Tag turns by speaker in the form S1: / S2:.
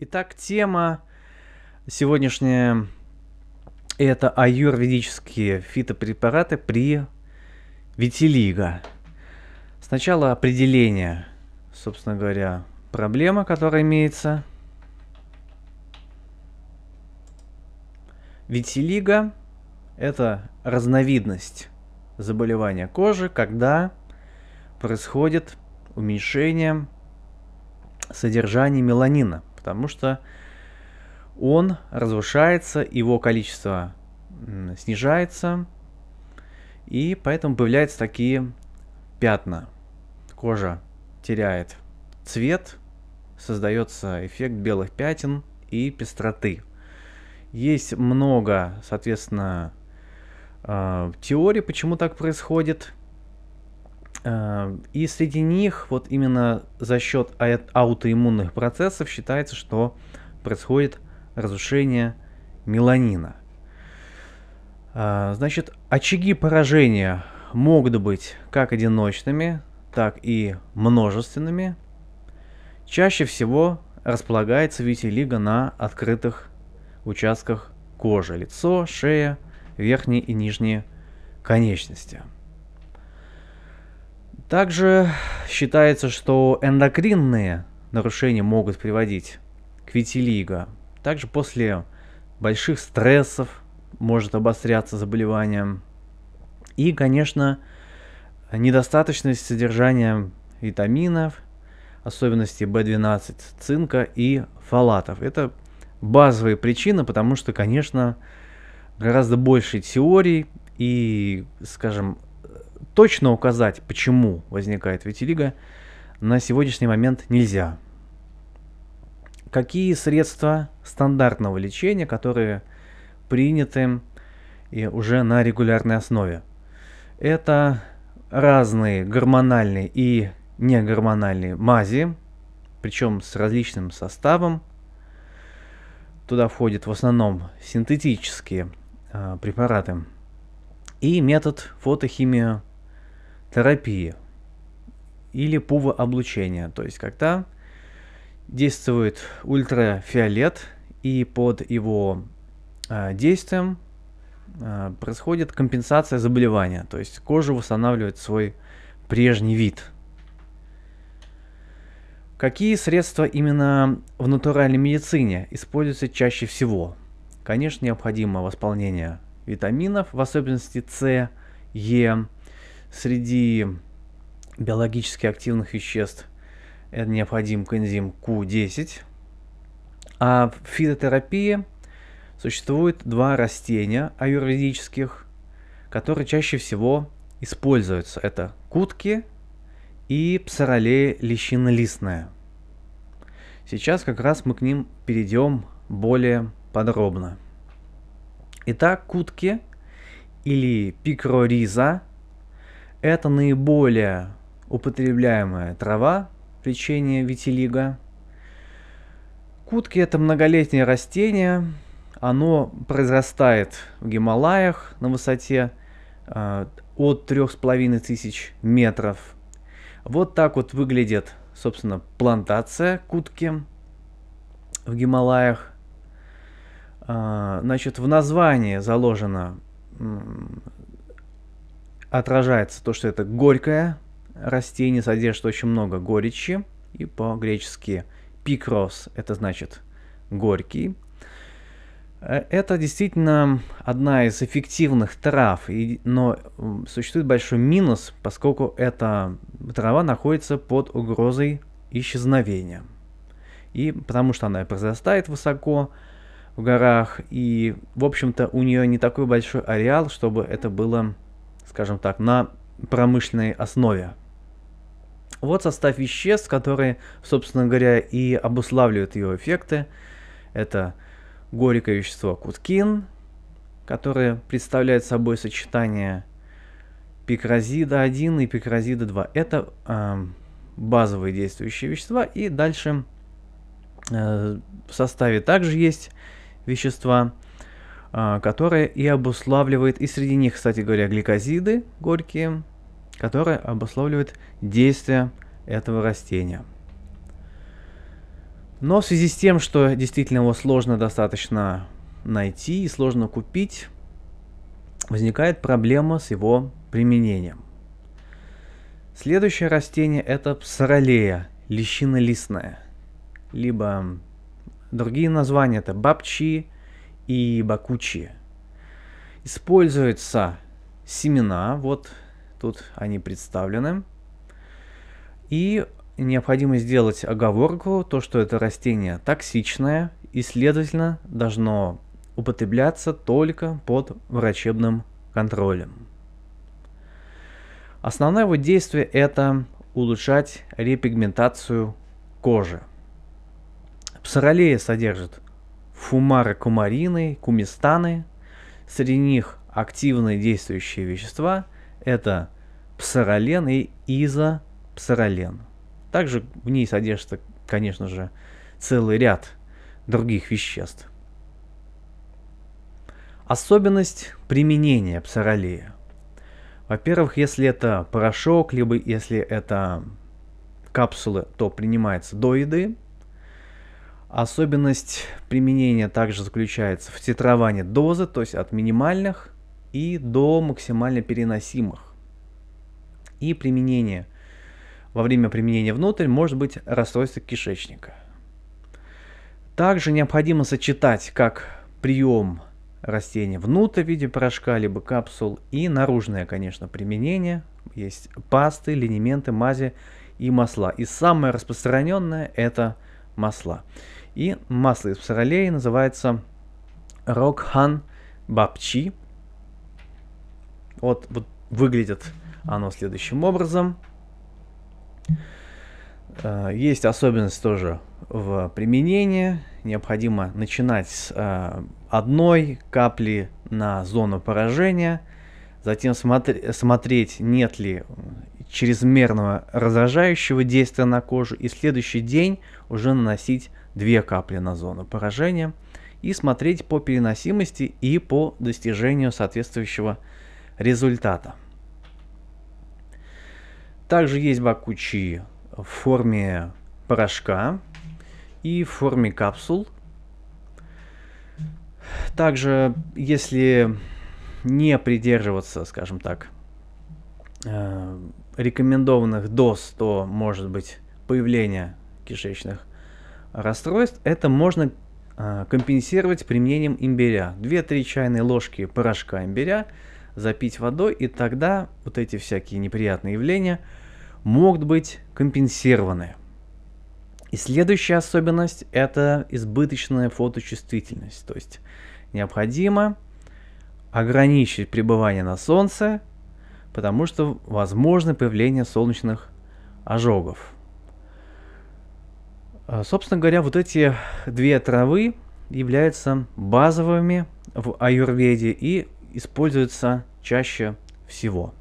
S1: Итак, тема сегодняшняя – это аюрведические фитопрепараты при витилиго. Сначала определение, собственно говоря, проблема, которая имеется. Витилиго – это разновидность заболевания кожи, когда происходит уменьшение содержания меланина потому что он разрушается, его количество снижается, и поэтому появляются такие пятна. Кожа теряет цвет, создается эффект белых пятен и пестроты. Есть много, соответственно, э, теорий, почему так происходит. Эм, и среди них вот именно за счет аутоиммунных процессов считается, что происходит разрушение меланина. Э, значит, очаги поражения могут быть как одиночными, так и множественными. Чаще всего располагается витилиго на открытых участках кожи, лицо, шея, верхние и нижние конечности – также считается, что эндокринные нарушения могут приводить к витилиго. Также после больших стрессов может обостряться заболевание. И, конечно, недостаточность содержания витаминов, особенности B12, цинка и фалатов. Это базовые причины, потому что, конечно, гораздо больше теорий и, скажем, точно указать, почему возникает витилиго, на сегодняшний момент нельзя. Какие средства стандартного лечения, которые приняты и уже на регулярной основе? Это разные гормональные и негормональные мази, причем с различным составом. Туда входят в основном синтетические э, препараты. И метод фотохимио терапии или пув то есть когда действует ультрафиолет, и под его э, действием э, происходит компенсация заболевания, то есть кожа восстанавливает свой прежний вид. Какие средства именно в натуральной медицине используются чаще всего? Конечно, необходимо восполнение витаминов, в особенности С, Е, Среди биологически активных веществ это необходим к Q10. А в фитотерапии существует два растения аюрведических, которые чаще всего используются. Это кутки и псоролея лещинолистная. Сейчас как раз мы к ним перейдем более подробно. Итак, кутки или пикрориза – это наиболее употребляемая трава в лечении витилиго. Кутки – это многолетнее растение, оно произрастает в Гималаях на высоте э, от трех с половиной тысяч метров. Вот так вот выглядит, собственно, плантация кутки в Гималаях. Э, значит, в названии заложено отражается то, что это горькое растение, содержит очень много горечи. И по-гречески пикрос – это значит горький. Э, это действительно одна из эффективных трав, но существует большой минус, поскольку эта трава находится под угрозой исчезновения. И потому что она произрастает высоко в горах, и, в общем-то, у нее не такой большой ареал, чтобы это было скажем так, на промышленной основе. Вот состав веществ, которые, собственно говоря, и обуславливают ее эффекты. Это горькое вещество куткин, которое представляет собой сочетание пикрозида 1 и пикрозида 2. Это э, базовые действующие вещества. И дальше э, в составе также есть вещества, а, которая и обуславливает, и среди них, кстати говоря, гликозиды горькие, которые обуславливают действие этого растения. Но в связи с тем, что действительно его сложно достаточно найти и сложно купить, возникает проблема с его применением. Следующее растение это псоролея, лещина листная, либо другие названия это бабчи, и бакучи. Используются семена, вот тут они представлены. И необходимо сделать оговорку, то что это растение токсичное и, следовательно, должно употребляться только под врачебным контролем. Основное его действие это улучшать репигментацию кожи. Псоролея содержит фумары кумарины, кумистаны. Среди них активные действующие вещества – это псоролен и изопсоролен. Также в ней содержится, конечно же, целый ряд других веществ. Особенность применения псоролея. Во-первых, если это порошок, либо если это капсулы, то принимается до еды – Особенность применения также заключается в титровании дозы, то есть от минимальных и до максимально переносимых. И применение во время применения внутрь может быть расстройство кишечника. Также необходимо сочетать как прием растения внутрь в виде порошка либо капсул и наружное, конечно, применение. Есть пасты, линименты, мази и масла. И самое распространенное это – масла. И масло из псаролеи называется Рокхан Бабчи. Вот, вот выглядит оно следующим образом. Э, есть особенность тоже в применении. Необходимо начинать с э, одной капли на зону поражения, затем смотри, смотреть, нет ли чрезмерного раздражающего действия на кожу и следующий день уже наносить две капли на зону поражения и смотреть по переносимости и по достижению соответствующего результата. Также есть бакучи в форме порошка и в форме капсул. Также, если не придерживаться, скажем так, э, рекомендованных доз, то может быть появление кишечных расстройств, это можно а, компенсировать применением имбиря. 2-3 чайные ложки порошка имбиря запить водой, и тогда вот эти всякие неприятные явления могут быть компенсированы. И следующая особенность – это избыточная фоточувствительность. То есть необходимо ограничить пребывание на солнце потому что возможно появление солнечных ожогов. А, собственно говоря, вот эти две травы являются базовыми в аюрведе и используются чаще всего.